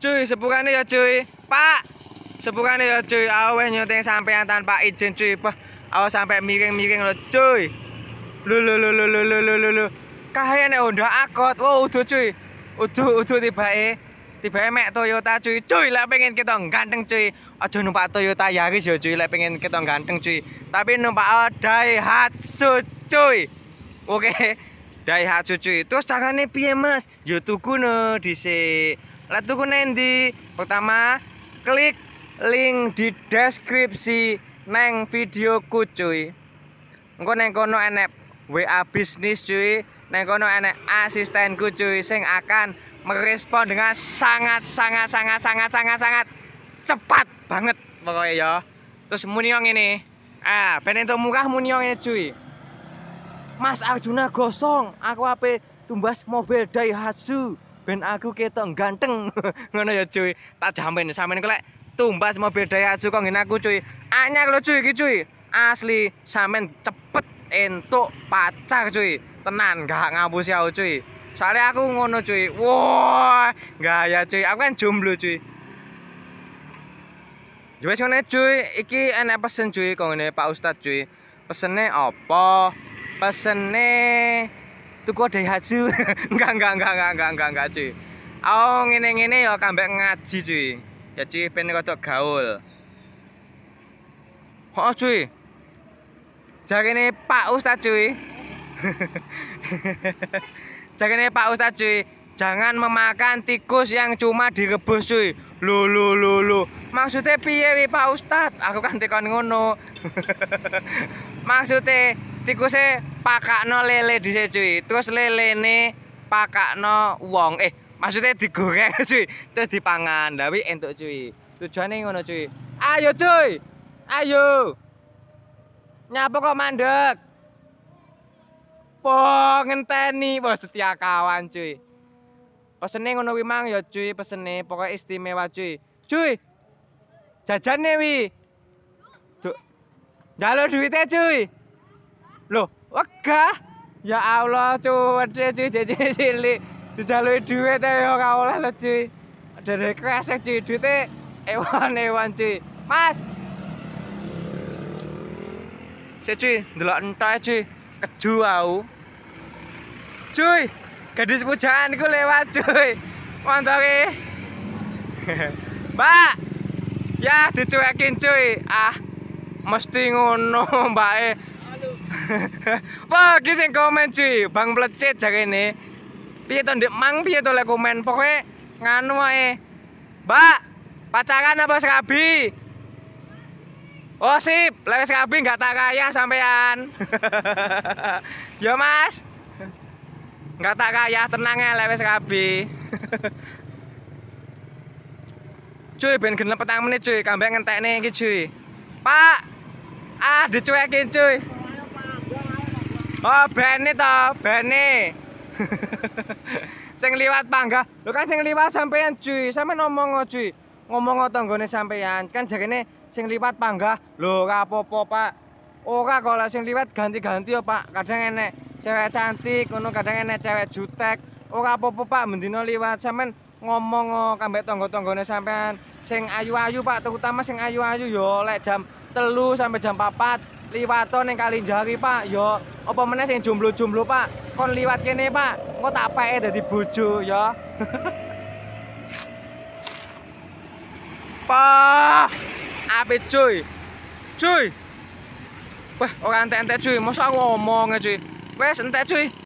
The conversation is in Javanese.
cuy sepukane ya cuy pak sepukane ya cuy aweh nyuting sampean tanpa izin cuy pah awas sampai miring-miring lo cuy lu lu lu lu lu lu lu lu kahayane Honda Accord wow udu cuy udu udu tiba eh tiba eh mek Toyota cuy cuy lah pengen kita ganteng cuy aja numpak Toyota Yaris ya cuy lah pengen kita ganteng cuy tapi numpak oh, Daihatsu cuy oke okay. Daihatsu cuy terus tangannya piye mas ya tuku no disi Lah tuku nendi? Pertama, klik link di deskripsi neng videoku cuy. Engko neng kono enek WA bisnis cuy. Neng kono enek asistenku cuy sing akan merespon dengan sangat sangat sangat sangat sangat sangat cepat banget pokoknya ya. Terus munyong ini. Ah, ben entuk murah munyong ini cuy. Mas Arjuna gosong, aku ape tumbas mobil Daihatsu. ben aku ketok ganteng ngono ya cuy tak jamin sampean kok lek tumbas mobil Daihatsu kok aku cuy anya lo cuy iki cuy asli sampean cepet entuk pacar cuy tenan gak ngapus ya cuy soalnya aku ngono cuy wah gak ya cuy aku kan jomblo cuy Jadi sana cuy, iki enak pesen cuy, kau ini Pak Ustad cuy, pesennya apa? Pesennya tuku Daihatsu. enggak, enggak, enggak, enggak, enggak, enggak, enggak, cuy. Aku oh, ngene-ngene ya kambek ngaji, cuy. Ya cuy, pengen kodok gaul. Oh, cuy. Jaga ini Pak Ustadz, cuy. Jaga ini Pak Ustadz, cuy. Jangan memakan tikus yang cuma direbus, cuy. Lu, lu, lu, lu. Maksudnya piye, Pak Ustadz? Aku kan tikon ngono. Maksudnya, tikuse pakakno lele dhisik cuy. Terus lelene pakakno wong. Eh, maksudnya digoreng cuy. Terus dipangan. Dawi entuk cuy. Tujuane ngono cuy. Ayo cuy. Ayo. Nyapa kok mandek? Po ngenteni bos setia kawan cuy. Pesene ngono wi mang ya cuy, pesene pokoke istimewa cuy. Cuy. Jajane wi. Jaluk duwite cuy. cuy. loh wegah ya Allah cuwede cuy jadi sili dijalui duit eh, ya gak boleh lo cuy dari kresek cuy duitnya ewan ewan cuy mas cuy cuy ngelak entah eh, cuy keju aku cuy gadis pujaan ku lewat cuy mantap mbak ya dicuekin cuy ah mesti ngono mbak eh Pagi sing komen cuy, Bang Plecit ini Piye to ndek mang piye to lek komen, pokoke nganu wae. Mbak, pacaran apa sekabi? Oh sip, lek sekabi nggak tak kaya sampean. Yo Mas. Nggak tak kaya, tenang ya lek sekabi. cuy ben genep petang menit cuy kambing ngentek nih cuy pak ah dicuekin cuy Oh, bene to, bene. sing liwat panggah. Lho kan sing liwat sampean cuy, sampean ngomong ngo oh, cuy. Ngomong oh, tanggane sampean, kan jarene sing liwat panggah. Lho ora popo Pak. Ora kok lek sing liwat ganti-ganti yo, oh, Pak. Kadang enek cewek cantik, ngono kadang enek cewek jutek. Ora apa-apa, Pak, mendino liwat sampean ngomong kambek tangga-tanggane sampean sing ayu-ayu, Pak, terutama sing ayu-ayu yo lek jam 3 sampai jam 4. liwato neng kali jari pak yo apa mana sih jumlu jumlu pak kon liwat kene pak kok tak pake dari bojo yo pak apa cuy cuy wah orang ente ente cuy masa aku ngomong ya cuy wes ente cuy